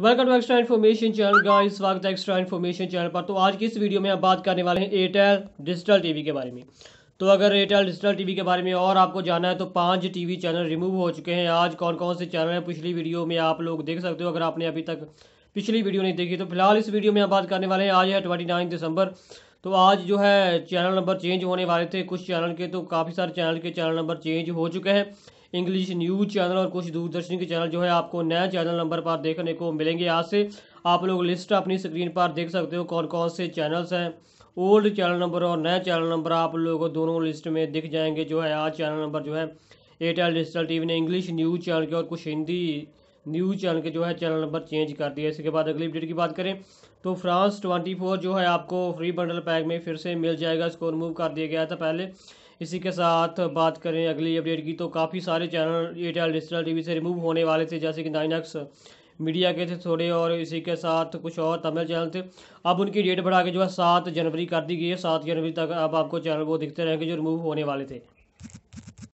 welcome to extra information channel guys स्वागत है extra information channel पर तो आज की इस वीडियो में हम बात करने वाले हैं एयरटेल डिजिटल टीवी के बारे में तो अगर एयरटेल डिजिटल टीवी के बारे में और आपको जानना है तो पांच टीवी चैनल रिमूव हो चुके हैं आज कौन कौन से चैनल हैं पिछली वीडियो में आप लोग देख सकते हो अगर आपने अभी तक पिछली वीडियो नहीं देखी तो फिलहाल इस वीडियो में हम बात करने वाले हैं आज है ट्वेंटी दिसंबर तो आज जो है चैनल नंबर चेंज होने वाले थे कुछ चैनल के तो काफ़ी सारे चैनल के चैनल नंबर चेंज हो चुके हैं इंग्लिश न्यूज चैनल और कुछ दूरदर्शन के चैनल जो है आपको नया चैनल नंबर पर देखने को मिलेंगे आज से आप लोग लिस्ट अपनी स्क्रीन पर देख सकते हो कौन कौन से चैनल्स हैं ओल्ड चैनल नंबर और नया चैनल नंबर आप लोगों को दोनों लिस्ट में दिख जाएंगे जो है आज चैनल नंबर जो है एयरटेल डिजिटल टीवी ने इंग्लिश न्यूज़ चैनल के और कुछ हिंदी न्यूज़ चैनल के जो है चैनल नंबर चेंज कर दिया इसके बाद अगली अपडेट की बात करें तो फ्रांस 24 जो है आपको फ्री बंडल पैक में फिर से मिल जाएगा इसको रिमूव कर दिया गया था पहले इसी के साथ बात करें अगली अपडेट की तो काफ़ी सारे चैनल एयरटेल डिजिटल टी से रिमूव होने वाले थे जैसे कि नाइनक्स मीडिया के थे थोड़े और इसी के साथ कुछ और तमिल चैनल थे अब उनकी डेट बढ़ा के जो है सात जनवरी कर दी गई है सात जनवरी तक अब आपको चैनल वो दिखते रहेंगे जो रिमूव होने वाले थे